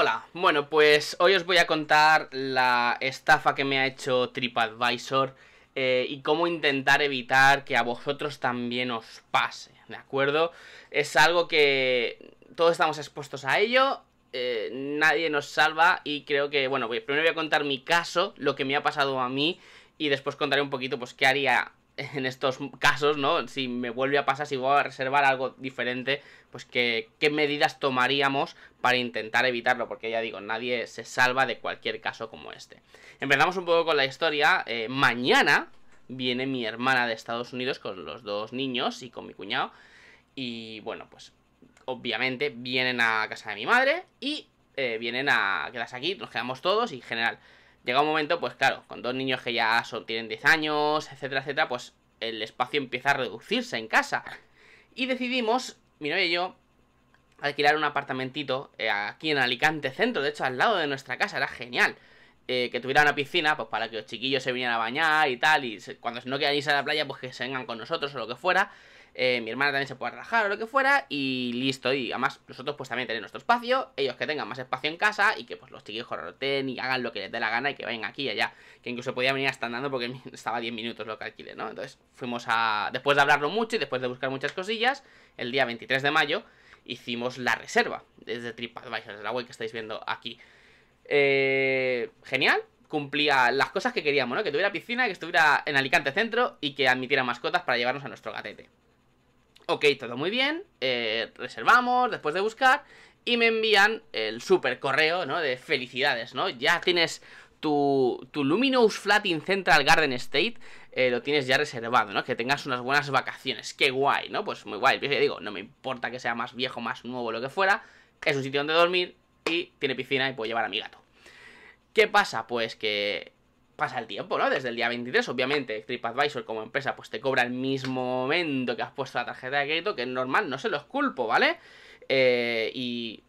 Hola, bueno pues hoy os voy a contar la estafa que me ha hecho TripAdvisor eh, y cómo intentar evitar que a vosotros también os pase, ¿de acuerdo? Es algo que todos estamos expuestos a ello, eh, nadie nos salva y creo que, bueno, primero voy a contar mi caso, lo que me ha pasado a mí y después contaré un poquito pues qué haría en estos casos, ¿no? Si me vuelve a pasar, si voy a reservar algo diferente, pues que, qué medidas tomaríamos para intentar evitarlo, porque ya digo, nadie se salva de cualquier caso como este. Empezamos un poco con la historia. Eh, mañana viene mi hermana de Estados Unidos con los dos niños y con mi cuñado. Y bueno, pues obviamente vienen a casa de mi madre y eh, vienen a quedarse aquí, nos quedamos todos y en general Llega un momento, pues claro, con dos niños que ya son, tienen 10 años, etcétera, etcétera, pues el espacio empieza a reducirse en casa. Y decidimos, mi novia y yo, alquilar un apartamentito eh, aquí en Alicante Centro, de hecho al lado de nuestra casa, era genial. Eh, que tuviera una piscina, pues para que los chiquillos se vinieran a bañar y tal, y cuando no quieran ir a la playa, pues que se vengan con nosotros o lo que fuera. Eh, mi hermana también se puede relajar o lo que fuera, y listo. Y además, nosotros pues también tenemos nuestro espacio, ellos que tengan más espacio en casa y que pues los chiquillos roten y hagan lo que les dé la gana y que vayan aquí y allá. Que incluso podía venir hasta andando porque estaba 10 minutos lo que alquile, ¿no? Entonces fuimos a. Después de hablarlo mucho y después de buscar muchas cosillas, el día 23 de mayo hicimos la reserva desde TripAdvisor, desde la web que estáis viendo aquí. Eh, genial, cumplía las cosas que queríamos, ¿no? Que tuviera piscina, que estuviera en Alicante Centro y que admitiera mascotas para llevarnos a nuestro gatete. Ok, todo muy bien, eh, reservamos después de buscar y me envían el super correo, ¿no? De felicidades, ¿no? Ya tienes tu, tu Luminous Flat in Central Garden State, eh, lo tienes ya reservado, ¿no? Que tengas unas buenas vacaciones, qué guay, ¿no? Pues muy guay, ya digo, no me importa que sea más viejo, más nuevo, lo que fuera, es un sitio donde dormir y tiene piscina y puedo llevar a mi gato. ¿Qué pasa? Pues que pasa el tiempo, ¿no? Desde el día 23, obviamente, TripAdvisor como empresa pues te cobra el mismo momento que has puesto la tarjeta de crédito, que es normal, no se los culpo, ¿vale? Eh, y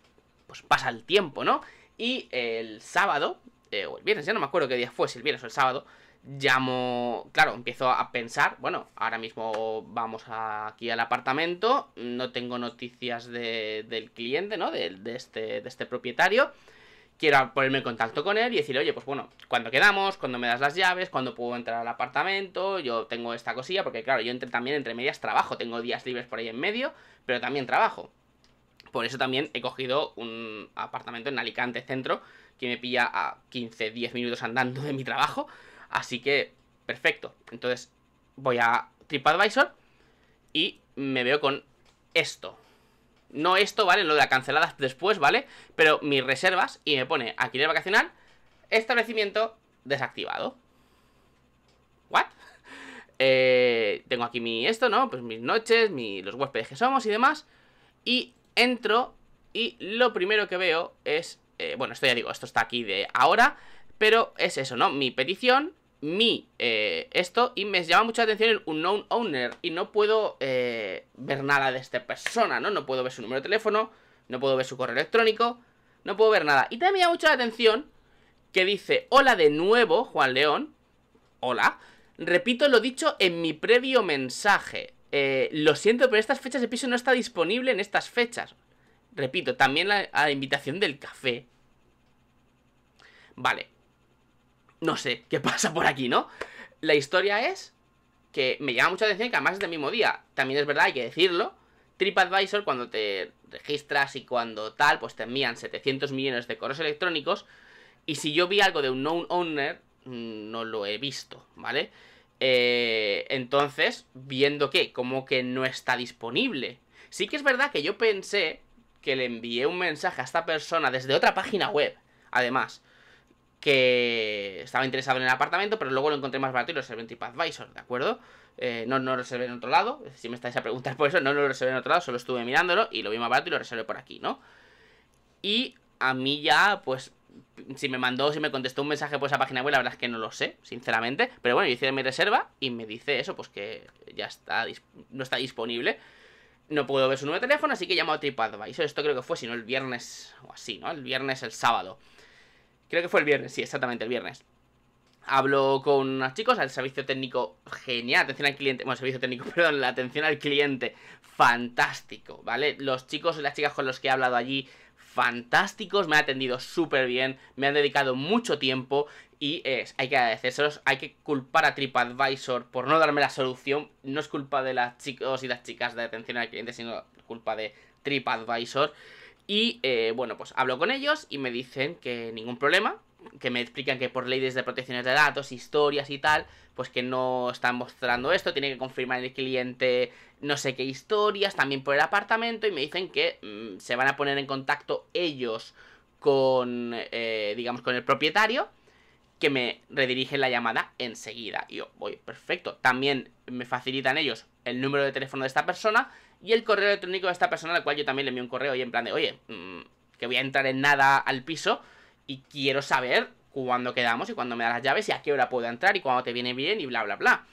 pues pasa el tiempo, ¿no? Y el sábado, eh, o el viernes, ya no me acuerdo qué día fue, si el viernes o el sábado, llamo, claro, empiezo a pensar, bueno, ahora mismo vamos aquí al apartamento, no tengo noticias del cliente, ¿no? De, de, este, de este propietario quiero ponerme en contacto con él y decirle, oye, pues bueno, cuando quedamos, cuando me das las llaves, cuando puedo entrar al apartamento, yo tengo esta cosilla, porque claro, yo también entre medias trabajo, tengo días libres por ahí en medio, pero también trabajo. Por eso también he cogido un apartamento en Alicante Centro, que me pilla a 15, 10 minutos andando de mi trabajo, así que perfecto. Entonces voy a TripAdvisor y me veo con esto. No esto, ¿vale? Lo de la cancelada después, ¿vale? Pero mis reservas y me pone aquí alquiler vacacional, establecimiento desactivado. ¿What? Eh, tengo aquí mi esto, ¿no? Pues mis noches, mi, los huéspedes que somos y demás. Y entro y lo primero que veo es... Eh, bueno, esto ya digo, esto está aquí de ahora, pero es eso, ¿no? Mi petición mi eh, esto y me llama mucha atención el unknown owner y no puedo eh, ver nada de esta persona, ¿no? No puedo ver su número de teléfono, no puedo ver su correo electrónico, no puedo ver nada. Y también me llama mucho la atención que dice, hola de nuevo, Juan León, hola, repito lo dicho en mi previo mensaje. Eh, lo siento, pero estas fechas de piso no está disponible en estas fechas. Repito, también a la invitación del café. Vale, no sé qué pasa por aquí, ¿no? La historia es que me llama mucha atención que además es del mismo día. También es verdad, hay que decirlo. TripAdvisor, cuando te registras y cuando tal, pues te envían 700 millones de correos electrónicos. Y si yo vi algo de un known owner, mm, no lo he visto, ¿vale? Eh, entonces, viendo que, como que no está disponible. Sí que es verdad que yo pensé que le envié un mensaje a esta persona desde otra página web, además que estaba interesado en el apartamento, pero luego lo encontré más barato y lo reservé en TripAdvisor, ¿de acuerdo? Eh, no, no lo reservé en otro lado, si me estáis a preguntar por eso, no lo reservé en otro lado, solo estuve mirándolo y lo vi más barato y lo reservé por aquí, ¿no? Y a mí ya, pues, si me mandó, si me contestó un mensaje por esa página web, la verdad es que no lo sé, sinceramente, pero bueno, yo hice mi reserva y me dice eso, pues que ya está, no está disponible. No puedo ver su número de teléfono, así que llamo a TripAdvisor. Esto creo que fue, si no, el viernes o así, ¿no? El viernes, el sábado. Creo que fue el viernes, sí, exactamente, el viernes. Hablo con unos chicos, al servicio técnico genial, atención al cliente, bueno, servicio técnico, perdón, la atención al cliente, fantástico, ¿vale? Los chicos y las chicas con los que he hablado allí, fantásticos, me han atendido súper bien, me han dedicado mucho tiempo y eh, hay que agradecérselos, hay que culpar a TripAdvisor por no darme la solución, no es culpa de las chicos y las chicas de atención al cliente, sino culpa de TripAdvisor. Y eh, bueno, pues hablo con ellos y me dicen que ningún problema, que me explican que por leyes de protecciones de datos, historias y tal, pues que no están mostrando esto, tiene que confirmar el cliente no sé qué historias, también por el apartamento, y me dicen que mm, se van a poner en contacto ellos con, eh, digamos, con el propietario, que me redirigen la llamada enseguida. Y yo, voy, perfecto. También me facilitan ellos el número de teléfono de esta persona, y el correo electrónico de esta persona, al cual yo también le envié un correo y en plan de, oye, mm, que voy a entrar en nada al piso y quiero saber cuándo quedamos y cuándo me da las llaves y a qué hora puedo entrar y cuándo te viene bien y bla, bla, bla.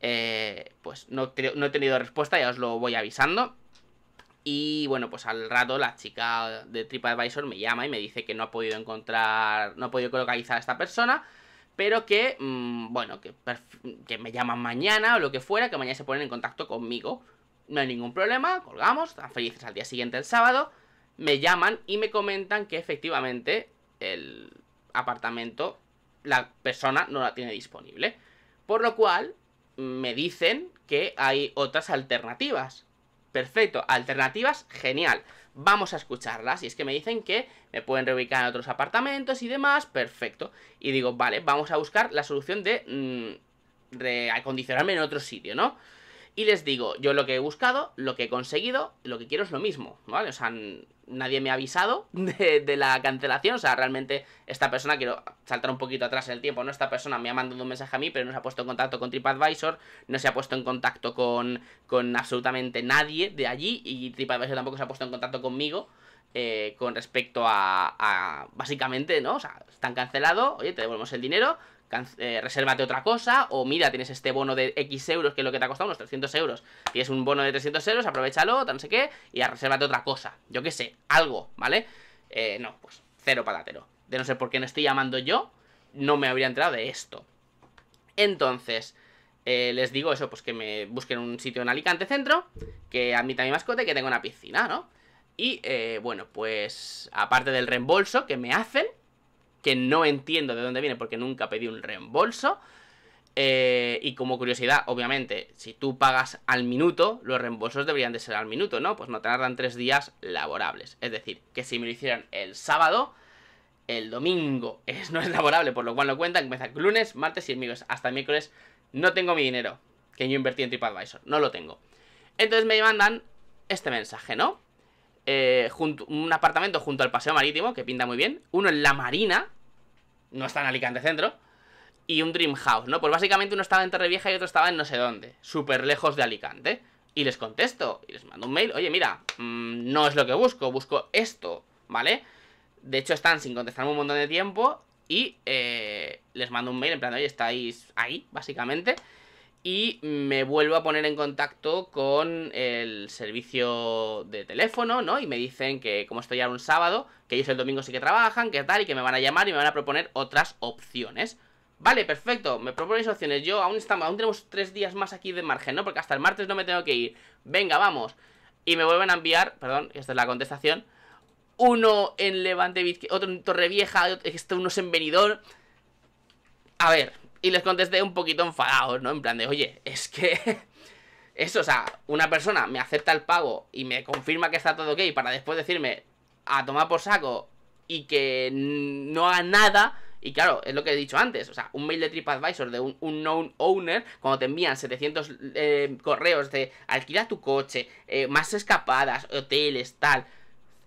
Eh, pues no, he tenido respuesta, ya os lo voy avisando. Y bueno, pues al rato la chica de TripAdvisor me llama y me dice que no ha podido encontrar, no ha podido localizar a esta persona, pero que, mm, bueno, que, que, me llaman mañana o lo que fuera, que mañana se ponen en contacto conmigo no hay ningún problema, colgamos, están felices al día siguiente el sábado, me llaman y me comentan que efectivamente el apartamento, la persona no la tiene disponible. Por lo cual, me dicen que hay otras alternativas. Perfecto, alternativas, genial. Vamos a escucharlas. Y es que me dicen que me pueden reubicar en otros apartamentos y demás. Perfecto. Y digo, vale, vamos a buscar la solución de mm, acondicionarme en otro sitio, ¿no? y les digo, yo lo que he buscado, lo que he conseguido, lo que quiero es lo mismo, ¿vale? O sea, nadie me ha avisado de, la cancelación, o sea, realmente esta persona, quiero saltar un poquito atrás en el tiempo, ¿no? Esta persona me ha mandado un mensaje a mí, pero no se ha puesto en contacto con TripAdvisor, no se ha puesto en contacto con, con absolutamente nadie de allí y TripAdvisor tampoco se ha puesto en contacto conmigo. Eh, con respecto a, básicamente, ¿no? O sea, están cancelados oye, te devolvemos el dinero, eh, resérvate otra cosa, o mira, tienes este bono de X euros, que es lo que te ha costado, unos 300 euros, tienes un bono de 300 euros, aprovechalo, no sé qué, y ya resérvate otra cosa, yo qué sé, algo, ¿vale? Eh, no, pues cero palatero. De no ser por qué no estoy llamando yo, no me habría enterado de esto. Entonces, eh, les digo eso, pues que me busquen un sitio en Alicante Centro, que admita mi mascota que tenga una piscina, ¿no? Y bueno, pues aparte del reembolso que me hacen, que no entiendo de dónde viene porque nunca pedí un reembolso. Eh, y como curiosidad, obviamente, si tú pagas al minuto, los reembolsos deberían de ser al minuto, ¿no? Pues no tardan tres días laborables. Es decir, que si me lo hicieran el sábado, el domingo es, no es laborable, por lo cual lo cuentan, empieza lunes, martes y el miércoles. Hasta el miércoles no tengo mi dinero que yo invertí en TripAdvisor, no lo tengo. Entonces me mandan este mensaje, ¿no? Eh, un apartamento junto al paseo marítimo, que pinta muy bien, uno en la marina, no está en Alicante Centro, y un Dream House, ¿no? Pues básicamente uno estaba en Torrevieja y otro estaba en no sé dónde, súper lejos de Alicante. Y les contesto, y les mando un mail, oye, mira, mm, no es lo que busco, busco esto, ¿vale? De hecho están sin contestarme un montón de tiempo y eh, les mando un mail en plan, oye, estáis ahí, básicamente y me vuelvo a poner en contacto con el servicio de teléfono, ¿no? Y me dicen que como estoy ahora un sábado, que ellos el domingo sí que trabajan, que tal, y que me van a llamar y me van a proponer otras opciones. Vale, perfecto, me proponéis opciones. Yo aún estamos, aún tenemos tres días más aquí de margen, ¿no? Porque hasta el martes no me tengo que ir. Venga, vamos. Y me vuelven a enviar, perdón, esta es la contestación. Uno en Levante, otro en Torrevieja, este uno es en Benidorm. A ver, y les contesté un poquito enfadados, ¿no? En plan de, oye, es que... Eso, o sea, una persona me acepta el pago y me confirma que está todo ok para después decirme a tomar por saco y que no haga nada. Y claro, es lo que he dicho antes, o sea, un mail de TripAdvisor de un known owner, cuando te envían 700 eh, correos de alquila tu coche, eh, más escapadas, hoteles, tal,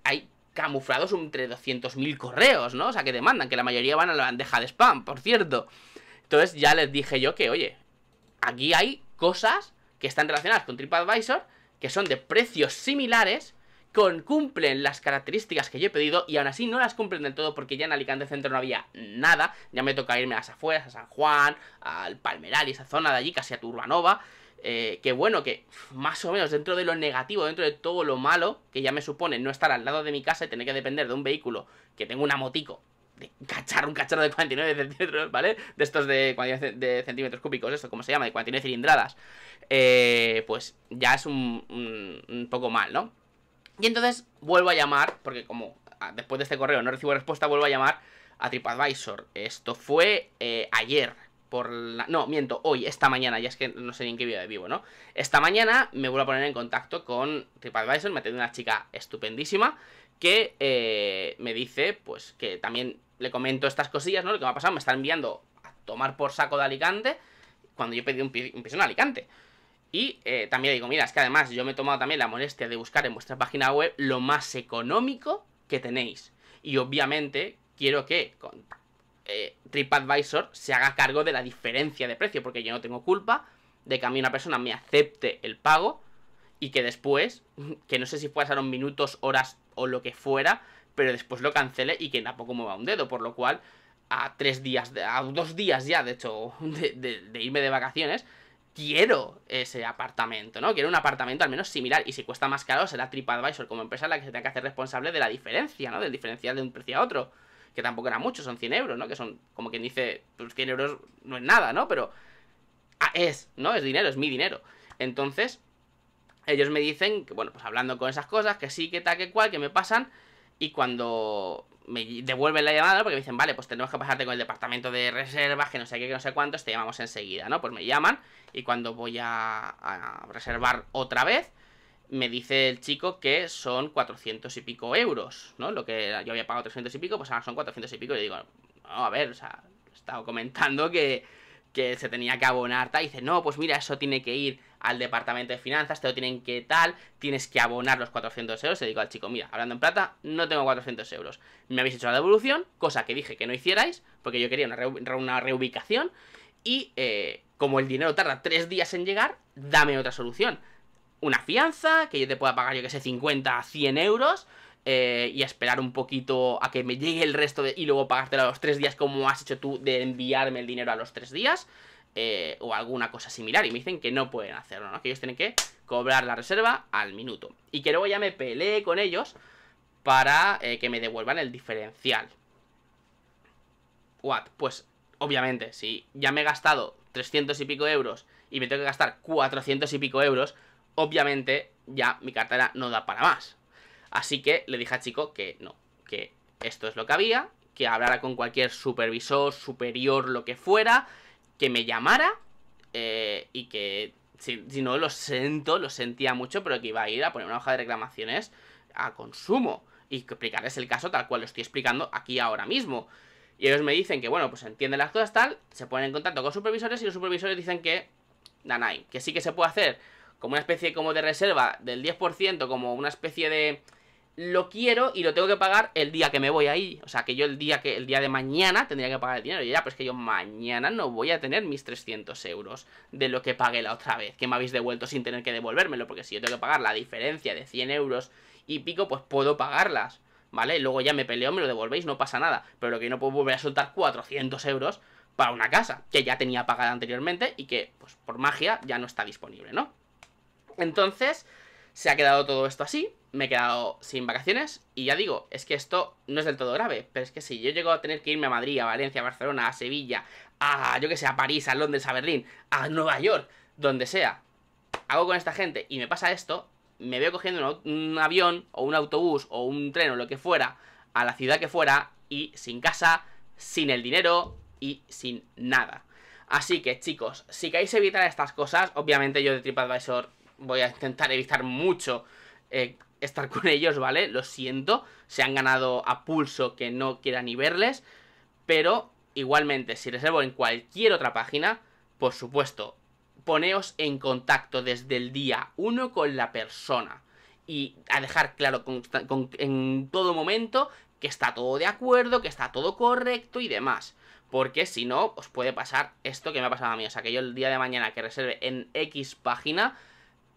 hay camuflados entre 200.000 correos, ¿no? O sea, que demandan, que la mayoría van a la bandeja de spam, por cierto. Entonces ya les dije yo que, oye, aquí hay cosas que están relacionadas con TripAdvisor, que son de precios similares, con, cumplen las características que yo he pedido y aún así no las cumplen del todo porque ya en Alicante Centro no había nada. Ya me toca irme a las afueras, a San Juan, al Palmeral y esa zona de allí, casi a Turbanova. Eh, que bueno, que más o menos dentro de lo negativo, dentro de todo lo malo, que ya me supone no estar al lado de mi casa y tener que depender de un vehículo que tengo una motico de cacharro, un cacharro de 49 centímetros, ¿vale? De estos de, de centímetros cúbicos, esto, ¿cómo se llama? De 49 cilindradas, eh, pues ya es un, poco mal, ¿no? Y entonces vuelvo a llamar, porque como ah, después de este correo no recibo respuesta, vuelvo a llamar a TripAdvisor. Esto fue eh, ayer, por la... No, miento, hoy, esta mañana, ya es que no sé ni en qué vida vivo, ¿no? Esta mañana me vuelvo a poner en contacto con TripAdvisor, me ha tenido una chica estupendísima que eh, me dice, pues, que también le comento estas cosillas, ¿no? Lo que me ha pasado, me están enviando a tomar por saco de Alicante cuando yo pedí un, un piso en Alicante. Y eh, también digo, mira, es que además yo me he tomado también la molestia de buscar en vuestra página web lo más económico que tenéis. Y obviamente quiero que eh, TripAdvisor se haga cargo de la diferencia de precio, porque yo no tengo culpa de que a mí una persona me acepte el pago y que después, que no sé si pasaron minutos, horas o lo que fuera, pero después lo cancele y que tampoco mueva un dedo, por lo cual a tres días, a dos días ya, de hecho, de, irme de vacaciones, quiero ese apartamento, ¿no? Quiero un apartamento al menos similar. Y si cuesta más caro, será TripAdvisor como empresa la que se tenga que hacer responsable de la diferencia, ¿no? Del diferencial de un precio a otro. Que tampoco era mucho, son 100 euros, ¿no? Que son, como quien dice, 100 pues euros no es nada, ¿no? Pero ah, es, ¿no? Es dinero, es mi dinero. Entonces, ellos me dicen, que, bueno, pues hablando con esas cosas, que sí, que tal, que cual, que me pasan, y cuando me devuelven la llamada, porque me dicen, vale, pues tenemos que pasarte con el departamento de reservas, que no sé qué, que no sé cuántos, te llamamos enseguida, ¿no? Pues me llaman y cuando voy a, reservar otra vez, me dice el chico que son 400 y pico euros, ¿no? Lo que yo había pagado 300 y pico, pues ahora son 400 y pico. Y digo, no, a ver, o sea, he estado comentando que que se tenía que abonar, tal, y dice, no, pues mira, eso tiene que ir al departamento de finanzas, te lo tienen que tal, tienes que abonar los 400 euros. Le digo al chico, mira, hablando en plata, no tengo 400 euros. Me habéis hecho la devolución, cosa que dije que no hicierais, porque yo quería una, reubicación, y eh, como el dinero tarda tres días en llegar, dame otra solución. Una fianza, que yo te pueda pagar, yo que sé, 50, 100 euros, eh, y esperar un poquito a que me llegue el resto de, y luego pagártelo a los tres días como has hecho tú de enviarme el dinero a los tres días eh, o alguna cosa similar y me dicen que no pueden hacerlo, ¿no? que ellos tienen que cobrar la reserva al minuto y que luego ya me peleé con ellos para eh, que me devuelvan el diferencial. What? Pues obviamente, si ya me he gastado 300 y pico euros y me tengo que gastar 400 y pico euros, obviamente ya mi cartera no da para más. Así que le dije a Chico que no, que esto es lo que había, que hablara con cualquier supervisor, superior, lo que fuera, que me llamara eh, y que, si, no, lo siento, lo sentía mucho, pero que iba a ir a poner una hoja de reclamaciones a consumo y que explicarles el caso tal cual lo estoy explicando aquí ahora mismo. Y ellos me dicen que, bueno, pues entienden las cosas tal, se ponen en contacto con supervisores y los supervisores dicen que, hay, que sí que se puede hacer como una especie como de reserva del 10%, como una especie de lo quiero y lo tengo que pagar el día que me voy ahí. O sea, que yo el día, que, el día de mañana tendría que pagar el dinero. Y ya, pues que yo mañana no voy a tener mis 300 euros de lo que pagué la otra vez, que me habéis devuelto sin tener que devolvérmelo, porque si yo tengo que pagar la diferencia de 100 euros y pico, pues puedo pagarlas, ¿vale? Luego ya me peleo, me lo devolvéis, no pasa nada. Pero lo que yo no puedo volver a soltar 400 euros para una casa que ya tenía pagada anteriormente y que, pues por magia, ya no está disponible, ¿no? Entonces se ha quedado todo esto así, me he quedado sin vacaciones y ya digo, es que esto no es del todo grave, pero es que si yo llego a tener que irme a Madrid, a Valencia, a Barcelona, a Sevilla, a yo que sé, a París, a Londres, a Berlín, a Nueva York, donde sea, hago con esta gente y me pasa esto, me veo cogiendo un avión o un autobús o un tren o lo que fuera a la ciudad que fuera y sin casa, sin el dinero y sin nada. Así que chicos, si queréis evitar estas cosas, obviamente yo de TripAdvisor voy a intentar evitar mucho eh, estar con ellos, ¿vale? Lo siento, se han ganado a pulso que no quiera ni verles, pero igualmente, si reservo en cualquier otra página, por supuesto, poneos en contacto desde el día uno con la persona y a dejar claro en todo momento que está todo de acuerdo, que está todo correcto y demás. Porque si no, os puede pasar esto que me ha pasado a mí. O sea, que yo el día de mañana que reserve en X página,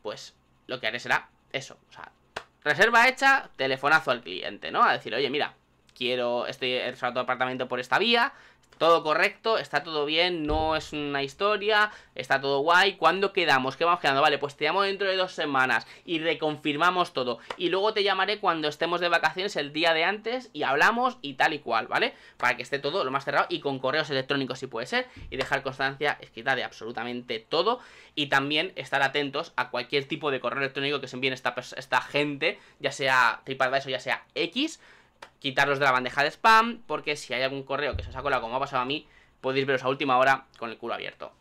pues lo que haré será eso. O sea, reserva hecha, telefonazo al cliente, ¿no? A decir, oye, mira, quiero, estoy reservando este apartamento por esta vía, todo correcto, está todo bien, no es una historia, está todo guay. ¿Cuándo quedamos? ¿Qué vamos quedando? Vale, pues te llamo dentro de dos semanas y reconfirmamos todo. Y luego te llamaré cuando estemos de vacaciones el día de antes y hablamos y tal y cual, ¿vale? Para que esté todo lo más cerrado y con correos electrónicos si puede ser y dejar constancia escrita de absolutamente todo. Y también estar atentos a cualquier tipo de correo electrónico que se envíe esta, esta gente, ya sea TripAdvisor, ya sea X quitarlos de la bandeja de spam, porque si hay algún correo que se os ha colado como ha pasado a mí, podéis veros a última hora con el culo abierto.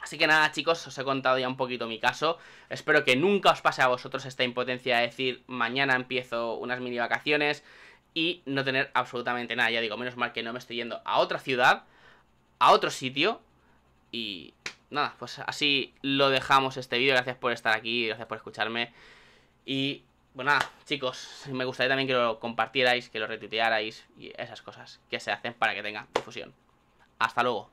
Así que nada chicos, os he contado ya un poquito mi caso, espero que nunca os pase a vosotros esta impotencia de decir mañana empiezo unas mini vacaciones y no tener absolutamente nada, ya digo, menos mal que no me estoy yendo a otra ciudad, a otro sitio y nada, pues así lo dejamos este vídeo, gracias por estar aquí, gracias por escucharme y bueno, pues nada, chicos, me gustaría también que lo compartierais, que lo retuitearais y esas cosas que se hacen para que tenga difusión. Hasta luego.